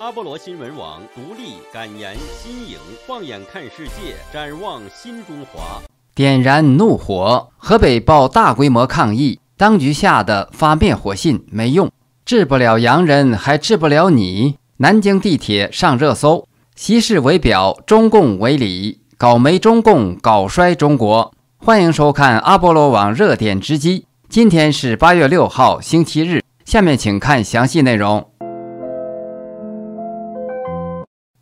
阿波罗新闻网独立、敢言、新颖，放眼看世界，展望新中华，点燃怒火。河北报大规模抗议，当局下的发灭火信，没用，治不了洋人，还治不了你。南京地铁上热搜，西式为表，中共为里，搞没中共，搞衰中国。欢迎收看阿波罗网热点直击，今天是八月六号，星期日。下面请看详细内容。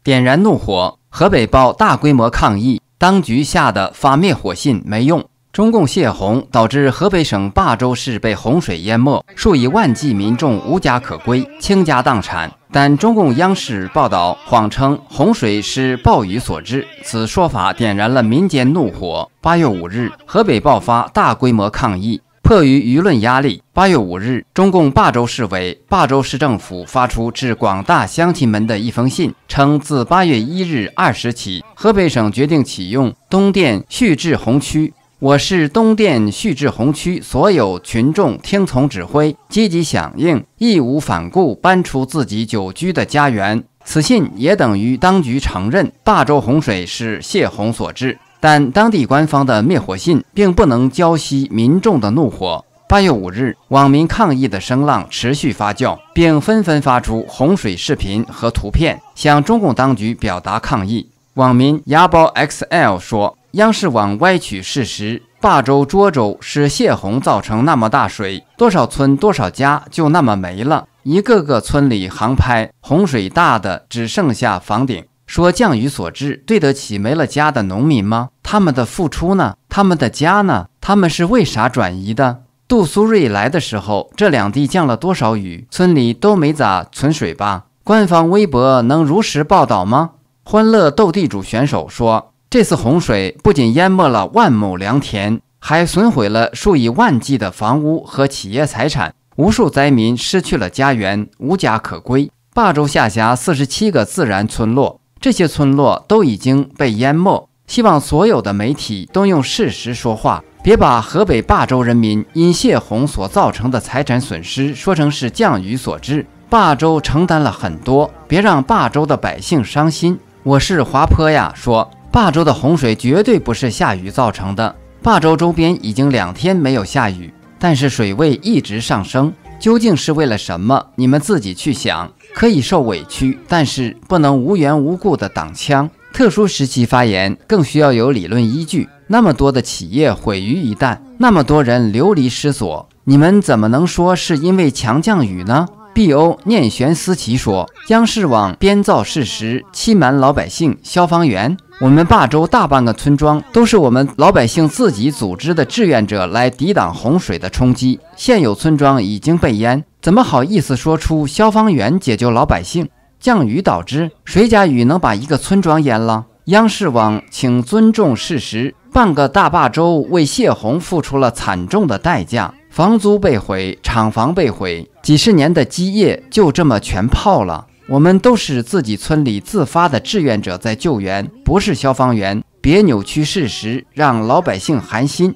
点燃怒火，河北报大规模抗议，当局吓得发灭火信没用。中共泄洪导致河北省霸州市被洪水淹没，数以万计民众无家可归、倾家荡产。但中共央视报道谎称洪水是暴雨所致，此说法点燃了民间怒火。八月五日，河北爆发大规模抗议。迫于舆论压力，八月五日，中共霸州市委、霸州市政府发出致广大乡亲们的一封信，称自八月一日二时起，河北省决定启用东电蓄滞洪区。我市东电蓄滞洪区所有群众听从指挥，积极响应，义无反顾搬出自己久居的家园。此信也等于当局承认霸州洪水是泄洪所致。但当地官方的灭火信并不能浇熄民众的怒火。八月五日，网民抗议的声浪持续发酵，并纷纷发出洪水视频和图片，向中共当局表达抗议。网民牙包 XL 说：“央视网歪曲事实，霸州涿州是泄洪造成那么大水，多少村多少家就那么没了。一个个村里航拍，洪水大的只剩下房顶。”说降雨所致，对得起没了家的农民吗？他们的付出呢？他们的家呢？他们是为啥转移的？杜苏芮来的时候，这两地降了多少雨？村里都没咋存水吧？官方微博能如实报道吗？欢乐斗地主选手说，这次洪水不仅淹没了万亩良田，还损毁了数以万计的房屋和企业财产，无数灾民失去了家园，无家可归。霸州下辖四十七个自然村落。这些村落都已经被淹没，希望所有的媒体都用事实说话，别把河北霸州人民因泄洪所造成的财产损失说成是降雨所致。霸州承担了很多，别让霸州的百姓伤心。我是滑坡呀，说霸州的洪水绝对不是下雨造成的，霸州周边已经两天没有下雨，但是水位一直上升，究竟是为了什么？你们自己去想。可以受委屈，但是不能无缘无故的挡枪。特殊时期发言更需要有理论依据。那么多的企业毁于一旦，那么多人流离失所，你们怎么能说是因为强降雨呢？b O 念玄思琪说，央视网编造事实，欺瞒老百姓，消防员。我们霸州大半个村庄都是我们老百姓自己组织的志愿者来抵挡洪水的冲击，现有村庄已经被淹，怎么好意思说出消防员解救老百姓？降雨导致，谁家雨能把一个村庄淹了？央视网，请尊重事实，半个大坝州为泄洪付出了惨重的代价，房租被毁，厂房被毁，几十年的基业就这么全泡了。我们都是自己村里自发的志愿者在救援，不是消防员。别扭曲事实，让老百姓寒心。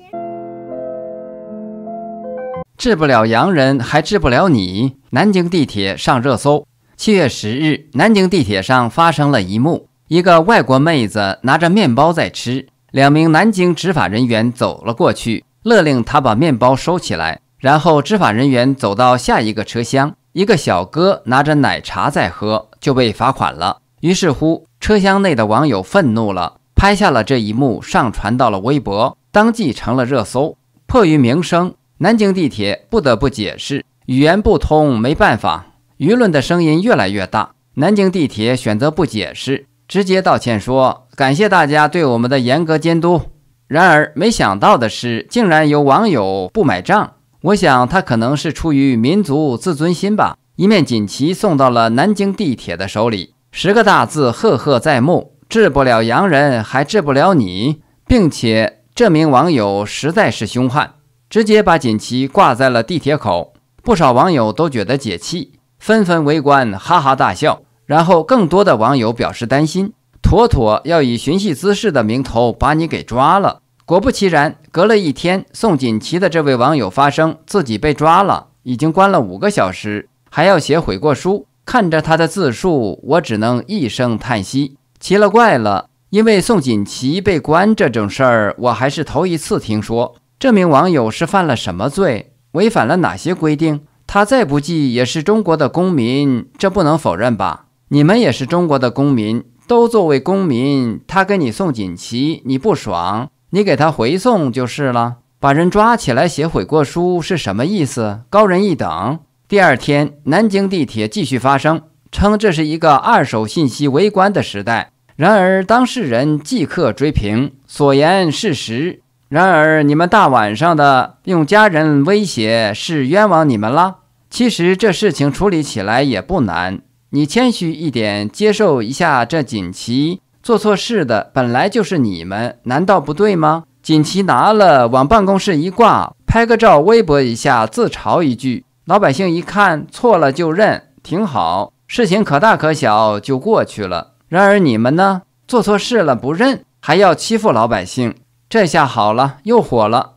治不了洋人，还治不了你。南京地铁上热搜。七月十日，南京地铁上发生了一幕：一个外国妹子拿着面包在吃，两名南京执法人员走了过去，勒令她把面包收起来，然后执法人员走到下一个车厢。一个小哥拿着奶茶在喝，就被罚款了。于是乎，车厢内的网友愤怒了，拍下了这一幕，上传到了微博，当即成了热搜。迫于名声，南京地铁不得不解释，语言不通没办法。舆论的声音越来越大，南京地铁选择不解释，直接道歉说：“感谢大家对我们的严格监督。”然而，没想到的是，竟然有网友不买账。我想他可能是出于民族自尊心吧，一面锦旗送到了南京地铁的手里，十个大字赫赫在目：治不了洋人，还治不了你！并且这名网友实在是凶悍，直接把锦旗挂在了地铁口。不少网友都觉得解气，纷纷围观，哈哈大笑。然后更多的网友表示担心：妥妥要以寻衅滋事的名头把你给抓了。果不其然，隔了一天，送锦旗的这位网友发声，自己被抓了，已经关了五个小时，还要写悔过书。看着他的自述，我只能一声叹息。奇了怪了，因为送锦旗被关这种事儿，我还是头一次听说。这名网友是犯了什么罪？违反了哪些规定？他再不济也是中国的公民，这不能否认吧？你们也是中国的公民，都作为公民，他跟你送锦旗，你不爽？你给他回送就是了，把人抓起来写悔过书是什么意思？高人一等。第二天，南京地铁继续发声，称这是一个二手信息围观的时代。然而，当事人即刻追评，所言事实。然而，你们大晚上的用家人威胁是冤枉你们了。其实这事情处理起来也不难，你谦虚一点，接受一下这锦旗。做错事的本来就是你们，难道不对吗？锦旗拿了，往办公室一挂，拍个照，微博一下，自嘲一句，老百姓一看错了就认，挺好，事情可大可小就过去了。然而你们呢？做错事了不认，还要欺负老百姓，这下好了，又火了。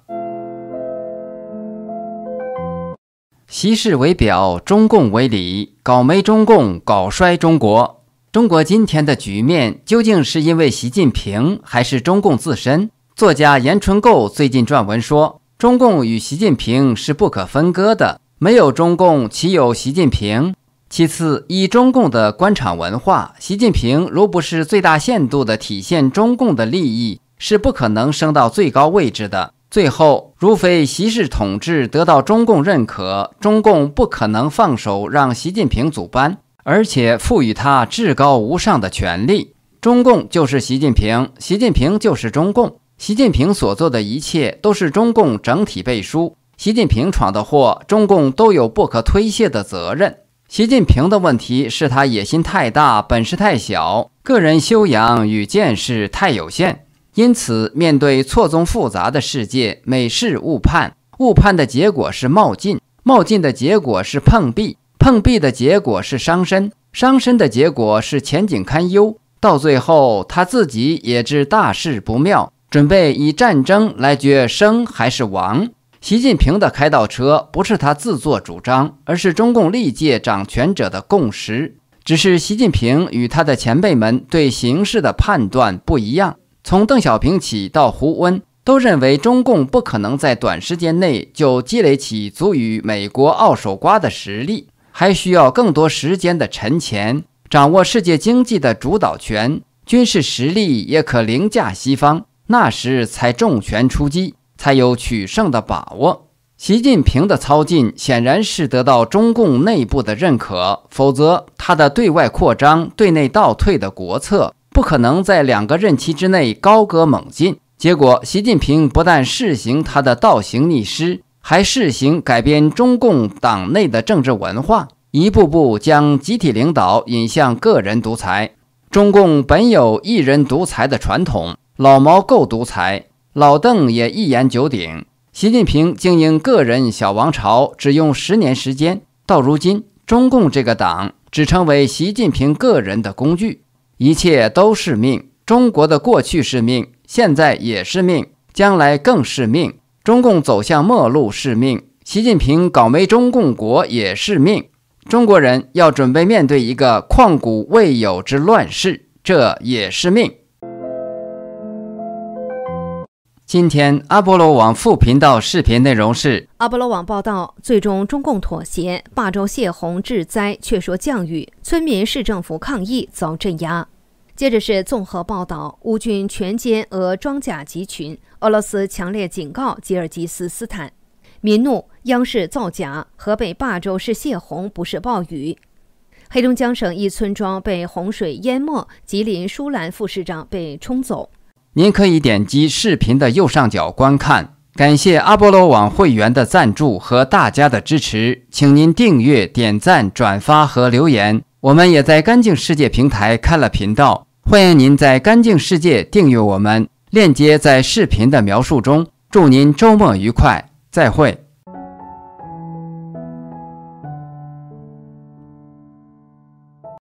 习氏为表，中共为里，搞没中共，搞衰中国。中国今天的局面究竟是因为习近平，还是中共自身？作家严春苟最近撰文说，中共与习近平是不可分割的，没有中共，岂有习近平？其次，以中共的官场文化，习近平如不是最大限度地体现中共的利益，是不可能升到最高位置的。最后，如非习氏统治得到中共认可，中共不可能放手让习近平组班。而且赋予他至高无上的权利。中共就是习近平，习近平就是中共。习近平所做的一切都是中共整体背书。习近平闯的祸，中共都有不可推卸的责任。习近平的问题是他野心太大，本事太小，个人修养与见识太有限。因此，面对错综复杂的世界，美事误判，误判的结果是冒进，冒进的结果是碰壁。碰壁的结果是伤身，伤身的结果是前景堪忧，到最后他自己也知大事不妙，准备以战争来决生还是亡。习近平的开倒车不是他自作主张，而是中共历届掌权者的共识。只是习近平与他的前辈们对形势的判断不一样，从邓小平起到胡温，都认为中共不可能在短时间内就积累起足以美国傲手瓜的实力。还需要更多时间的沉潜，掌握世界经济的主导权，军事实力也可凌驾西方，那时才重拳出击，才有取胜的把握。习近平的操劲显然是得到中共内部的认可，否则他的对外扩张、对内倒退的国策不可能在两个任期之内高歌猛进。结果，习近平不但试行他的倒行逆施。还试行改变中共党内的政治文化，一步步将集体领导引向个人独裁。中共本有一人独裁的传统，老毛够独裁，老邓也一言九鼎。习近平经营个人小王朝，只用十年时间，到如今，中共这个党只成为习近平个人的工具，一切都是命。中国的过去是命，现在也是命，将来更是命。中共走向末路是命，习近平搞没中共国也是命。中国人要准备面对一个旷古未有之乱世，这也是命。今天阿波罗网副频道视频内容是：阿波罗网报道，最终中共妥协，霸州泄洪致灾却说降雨，村民市政府抗议遭镇压。接着是综合报道：乌军全歼俄装甲集群，俄罗斯强烈警告吉尔吉斯斯坦。民怒，央视造假。河北霸州市泄洪，不是暴雨。黑龙江省一村庄被洪水淹没，吉林舒兰副市长被冲走。您可以点击视频的右上角观看。感谢阿波罗网会员的赞助和大家的支持，请您订阅、点赞、转发和留言。我们也在干净世界平台开了频道，欢迎您在干净世界订阅我们，链接在视频的描述中。祝您周末愉快，再会。